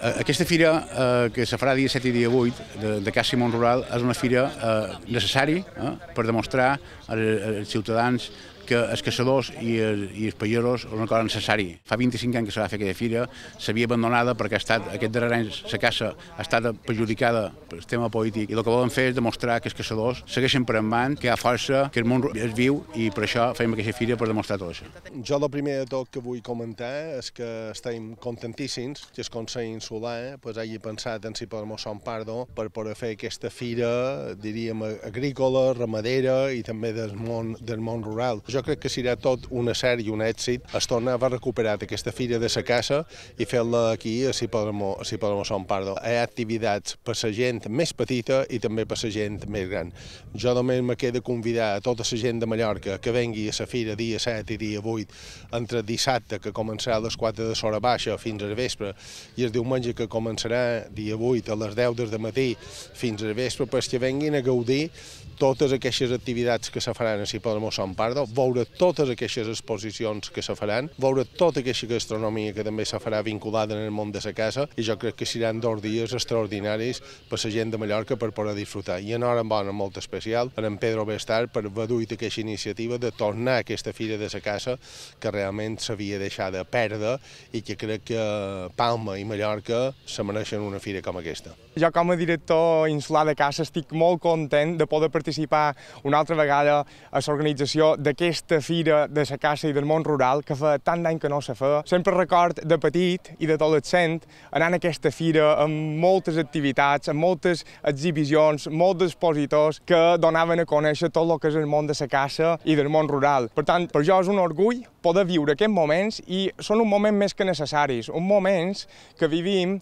Eh, aquesta fira, eh, que se farà dia 7 i dia 8, de, de Casa Rural, és una fira eh, necessària eh, per demostrar als, als ciutadans que els caçadors i els, i els pagesos és una cosa necessari. Fa 25 anys que s'ha de fer aquella fira, s'havia abandonada perquè ha estat, aquest darrer any la caça ha estat perjudicada pel tema polític i el que volen fer és demostrar que els caçadors segueixen per van, que hi ha força, que el món es viu i per això fem aquesta fira per demostrar tot això. Jo el primer de tot que vull comentar és que estem contentíssims que el Consell Insular eh? pues, hagi pensat en si per un Pardo per poder fer aquesta fira, diríem, agrícola, ramadera i també del món, del món rural. Jo jo crec que serà tot un sèrie i un èxit. Es torna a haver recuperat aquesta fira de sa casa i fer-la aquí a podem a Cipodermó Son Pardo. Hi ha activitats per sa gent més petita i també per sa gent més gran. Jo només me queda convidar a tota la gent de Mallorca que vengui a sa fira dia 7 i dia 8, entre dissabte, que començarà a les 4 de l'hora baixa fins al vespre, i el diumenge que començarà dia 8 a les 10 de matí fins al vespre, perquè venguin a gaudir totes aquestes activitats que se faran a Cipodermó Son Pardo veure totes aquestes exposicions que se faran, veure tota aquesta gastronomia que també se farà vinculada en el món de la casa, i jo crec que seran dos dies extraordinaris per la gent de Mallorca per poder disfrutar. I en hora bona molt especial per en Pedro Bestar per haver duit aquesta iniciativa de tornar a aquesta fira de la casa que realment s'havia deixat de perdre i que crec que Palma i Mallorca se mereixen una fira com aquesta. Jo com a director insular de casa estic molt content de poder participar una altra vegada a l'organització d'aquest aquesta fira de la casa i del món rural que fa tant d'any que no se fa. Sempre record de petit i de d'adolescent anant a aquesta fira amb moltes activitats, amb moltes exhibicions, molts expositors que donaven a conèixer tot el que és el món de la casa i del món rural. Per tant, per jo és un orgull poder viure aquests moments i són un moment més que necessaris, un moments que vivim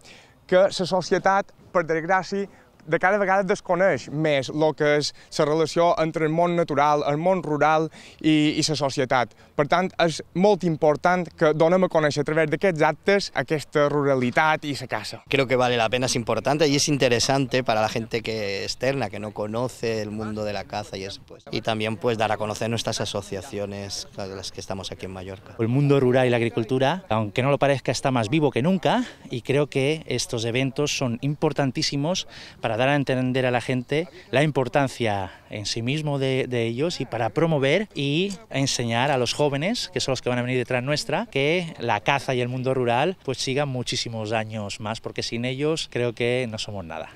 que la societat, per desgràcia, de cada vegada desconeix més el que és la relació entre el món natural, el món rural i, i la societat. Per tant, és molt important que donem a conèixer a través d'aquests actes aquesta ruralitat i la casa. Creo que vale la pena, es importante y es interesante para la gente que externa, que no conoce el mundo de la caza y eso. Pues. Y también pues dar a conocer nuestras asociaciones, las que estamos aquí en Mallorca. El mundo rural y la agricultura, aunque no lo parezca, está más vivo que nunca y creo que estos eventos son importantísimos para dar a entender a la gente la importancia en sí mismo de, ellos y para promover y enseñar a los jóvenes, que son los que van a venir detrás nuestra, que la caza y el mundo rural pues sigan muchísimos años más, porque sin ellos creo que no somos nada.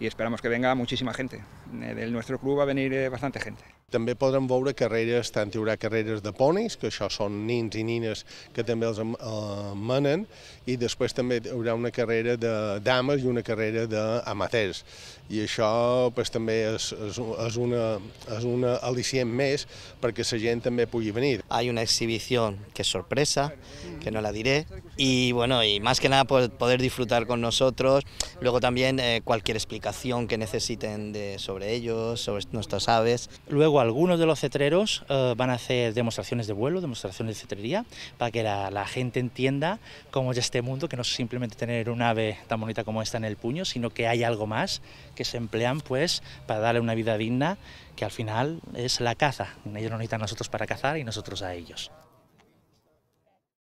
Y esperamos que venga muchísima gente. Eh, del nuestro club va a venir eh, bastante gente. També podrem veure carreres, tant hi haurà carreres de ponis, que això són nins i nines que també els eh, manen, i després també hi haurà una carrera de dames i una carrera d'amateurs. I això pues, també és, és, és, una, és una al·licient més perquè la gent també pugui venir. ha una exhibició que és sorpresa, que no la diré, i bueno, y más que nada poder disfrutar con nosotros, luego también eh, cualquier explicación que necesiten de, sobre ellos, sobre nuestras aves. Luego algunos de los cetreros eh, van a hacer demostraciones de vuelo, demostraciones de cetrería, para que la, gente entienda cómo es este mundo, que no es simplemente tener un ave tan bonita como esta en el puño, sino que hay algo más que se emplean pues para darle una vida digna, que al final es la caza. Ellos nos necesitan a nosotros para cazar y nosotros a ellos.